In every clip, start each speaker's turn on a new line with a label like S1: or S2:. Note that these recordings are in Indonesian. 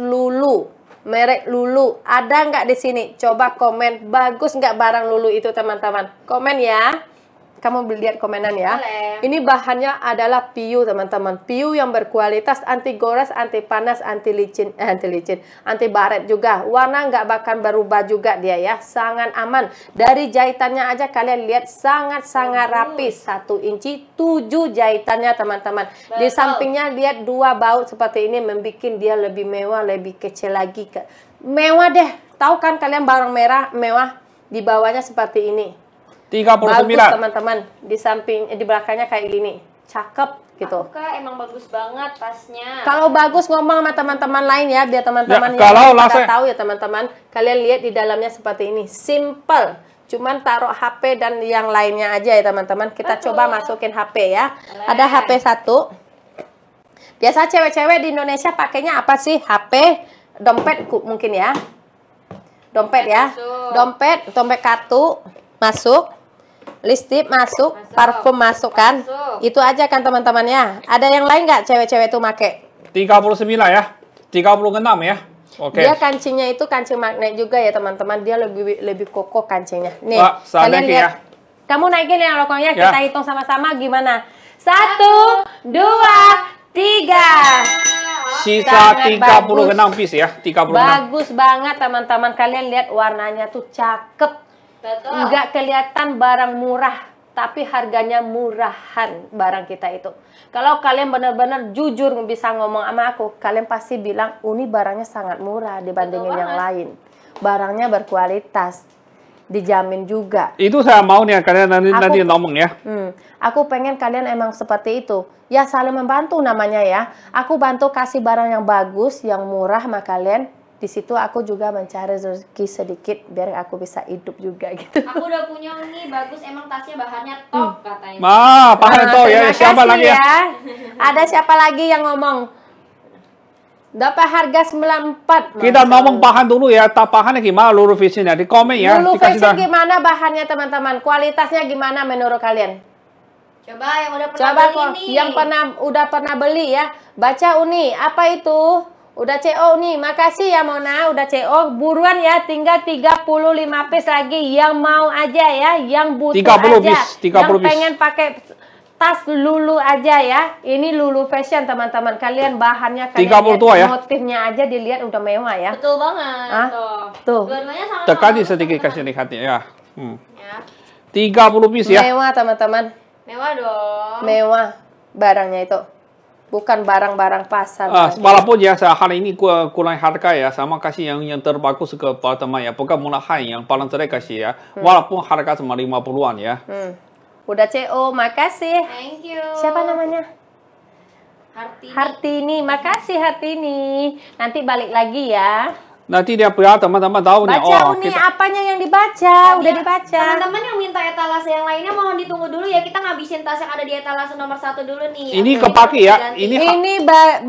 S1: Lulu. Merek Lulu. Ada nggak di sini? Coba komen. Bagus nggak barang Lulu itu, teman-teman? Komen ya kamu lihat komenan ya. Boleh. Ini bahannya adalah piu teman-teman. Piu yang berkualitas anti gores, anti panas, anti licin, eh, anti licin, anti baret juga. Warna nggak bakal berubah juga dia ya. Sangat aman. Dari jahitannya aja kalian lihat sangat-sangat rapi. Satu inci tujuh jahitannya teman-teman. Di sampingnya lihat dua baut seperti ini membuat dia lebih mewah, lebih kecil lagi. Mewah deh. Tahu kan kalian barang merah mewah di bawahnya seperti ini 39. Bagus teman-teman. Di samping eh, di belakangnya kayak gini. Cakep gitu. Kak emang bagus banget tasnya. Kalau bagus ngomong sama teman-teman lain ya biar teman-teman ya, yang kalau kita tahu ya teman-teman. Kalian lihat di dalamnya seperti ini. Simple cuman taruh HP dan yang lainnya aja ya teman-teman kita Betul. coba masukin HP ya ada HP satu biasa cewek-cewek di Indonesia pakainya apa sih HP dompet mungkin ya dompet ya dompet dompet kartu masuk lipstick masuk, masuk, parfum masuk kan? Masuk. Itu aja kan teman-teman ya. Ada yang lain nggak cewek-cewek itu make?
S2: 39 ya. 36 ya. Oke. Okay. Dia
S1: kancingnya itu kancing magnet juga ya teman-teman. Dia lebih lebih kokoh kancingnya. Nih, Wah, kalian lihat. Ya. Kamu naikin ya rokoknya, ya. kita hitung sama-sama gimana. Satu, dua, tiga. Sisa 36 bagus.
S2: piece ya, 36. Bagus
S1: banget teman-teman. Kalian lihat warnanya tuh cakep Betul. Nggak kelihatan barang murah, tapi harganya murahan barang kita itu. Kalau kalian benar-benar jujur bisa ngomong sama aku, kalian pasti bilang, "Uni oh, barangnya sangat murah dibandingin Betul yang lain. Barangnya berkualitas." dijamin juga. Itu saya
S2: mau nih kalian nanti aku, nanti ngomong ya.
S1: Hmm, aku pengen kalian emang seperti itu. Ya saling membantu namanya ya. Aku bantu kasih barang yang bagus, yang murah sama kalian di situ aku juga mencari rezeki sedikit biar aku bisa hidup juga gitu. Aku udah punya ini bagus emang tasnya bahannya top hmm. katanya. Ah, nah, top ya. Siapa lagi ya? ya? Ada siapa lagi yang ngomong? Dapat harga 94. Kita Masa. ngomong bahan
S2: dulu ya, tak bahannya gimana lulu ya di komen ya. Lulu fishnya
S1: gimana bahannya teman-teman? Kualitasnya gimana menurut kalian? Coba yang udah pernah Coba beli nih. yang pernah udah pernah beli ya. Baca Uni, apa itu? Udah CO nih, makasih ya Mona, udah CO. Buruan ya, tinggal 35 piece lagi. Yang mau aja ya, yang butuh 30 aja. Piece, 30 yang pengen pakai tas lulu aja ya. Ini lulu fashion teman-teman. Kalian bahannya kalian ya. motifnya aja dilihat udah mewah ya. Betul banget. Hah? Tuh. Tuh.
S2: Tekan sedikit kasih lihatnya ya. Hmm. Ya. 30 piece ya.
S1: Mewah teman-teman. Mewah dong. Mewah barangnya itu. Bukan barang-barang pasar. Uh,
S2: walaupun ya hari ini kurang harga ya, sama kasih yang yang terbagus ke teman ya, bukan murahan yang paling terdekat kasih ya. Hmm. Walaupun harga cuma 50-an ya.
S1: Hmm. Udah CO, makasih. Thank you. Siapa namanya? Hartini. Hartini, makasih Hartini. Nanti balik lagi ya.
S2: Nanti dia punya teman-teman tahu nih. Baca oh, nih, kita...
S1: apanya yang dibaca? Nah, udah ya, dibaca. Teman-teman yang minta etalase yang lainnya mohon ditunggu dulu ya. Kita ngabisin tas yang ada di etalase nomor satu dulu nih. Ini ke kepake ya. Ini ini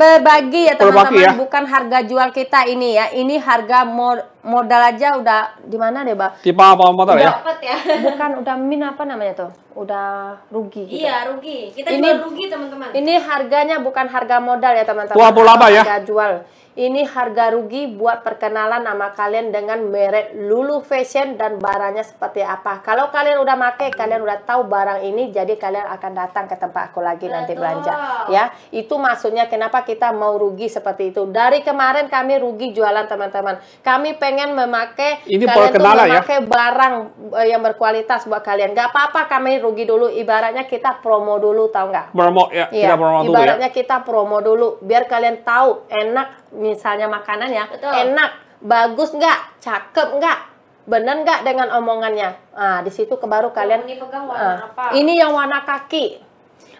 S1: berbagi ya teman-teman, ya. bukan harga jual kita ini ya. Ini harga more modal aja udah di mana deh, Mbak?
S2: Tipe apa modal ya?
S1: ya. Bukan udah min apa namanya tuh? Udah rugi gitu. Iya, rugi. Kita ini, juga rugi, teman-teman. Ini harganya bukan harga modal ya, teman-teman. Tua laba ya. Harga jual. Ini harga rugi buat perkenalan nama kalian dengan merek Lulu Fashion dan barangnya seperti apa. Kalau kalian udah make, kalian udah tahu barang ini, jadi kalian akan datang ke tempat aku lagi nanti belanja. Ya, itu maksudnya kenapa kita mau rugi seperti itu. Dari kemarin kami rugi jualan teman-teman. Kami pengen pengen memakai ini kalian tuh ya. memakai ya? barang eh, yang berkualitas buat kalian. Gak apa-apa kami rugi dulu. Ibaratnya kita promo dulu, tau nggak?
S2: Promo ya. Iya. Kita promo ya. Ibaratnya ya.
S1: kita promo dulu, biar kalian tahu enak misalnya makanan ya, enak, bagus nggak, cakep nggak, benar nggak dengan omongannya? Nah, di situ kebaru kalian ini pegang warna uh, apa? Ini yang warna kaki.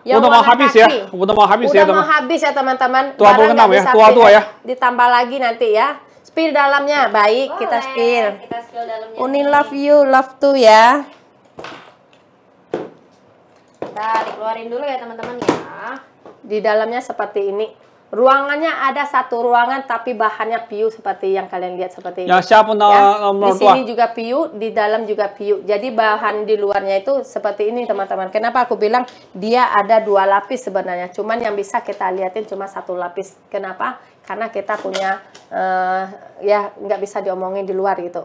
S2: Yang udah mau habis ya? kaki. ya, udah mau habis udah ya teman. Udah mau
S1: habis ya teman-teman. Tua puluh ya, tua tua ya. Ditambah lagi nanti ya spill dalamnya. Baik, Boleh, kita spill. Kita spill Uni love you, love to ya. Kita keluarin dulu ya teman-teman ya. Di dalamnya seperti ini. Ruangannya ada satu ruangan tapi bahannya piu seperti yang kalian lihat seperti ini. Ya, siapa ya. Eh, di sini juga piu, di dalam juga piu. Jadi bahan di luarnya itu seperti ini teman-teman. Kenapa aku bilang dia ada dua lapis sebenarnya. Cuman yang bisa kita lihatin cuma satu lapis. Kenapa? Karena kita punya uh, ya nggak bisa diomongin di luar gitu.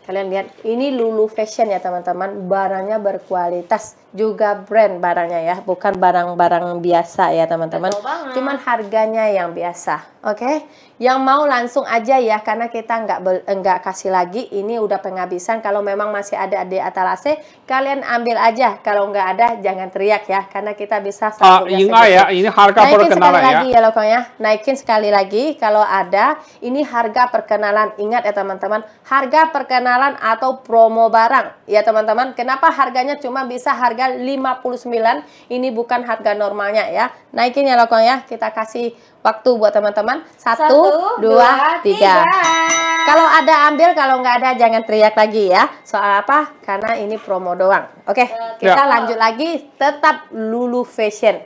S1: Kalian lihat, ini Lulu Fashion ya teman-teman. Barangnya berkualitas, juga brand barangnya ya, bukan barang-barang biasa ya teman-teman. Cuman harganya yang biasa, oke? Okay? Yang mau langsung aja ya, karena kita nggak nggak kasih lagi. Ini udah penghabisan. Kalau memang masih ada di atalase, kalian ambil aja. Kalau nggak ada, jangan teriak ya, karena kita bisa. Uh, ah, ini iya ya, ini harga Naikin perkenalan sekali ya. lagi ya loh ya. Naikin sekali lagi kalau ada. Ini harga perkenalan. Ingat ya teman-teman, harga perkenalan pengenalan atau promo barang ya teman-teman. Kenapa harganya cuma bisa harga 59? Ini bukan harga normalnya ya. Naikin ya lokong ya. Kita kasih waktu buat teman-teman. Satu, Satu dua, tiga. Kalau ada ambil, kalau nggak ada jangan teriak lagi ya. Soal apa? Karena ini promo doang. Oke, okay, kita ya. lanjut lagi. Tetap Lulu Fashion.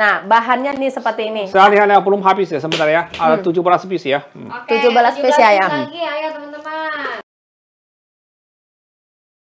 S1: Nah, bahannya nih seperti ini. Saya
S2: belum habis ya, sebentar ya. Ada ah, hmm. 17 piece ya.
S1: Hmm. Okay, ya, 17 piece ya. Lagi, ya teman-teman.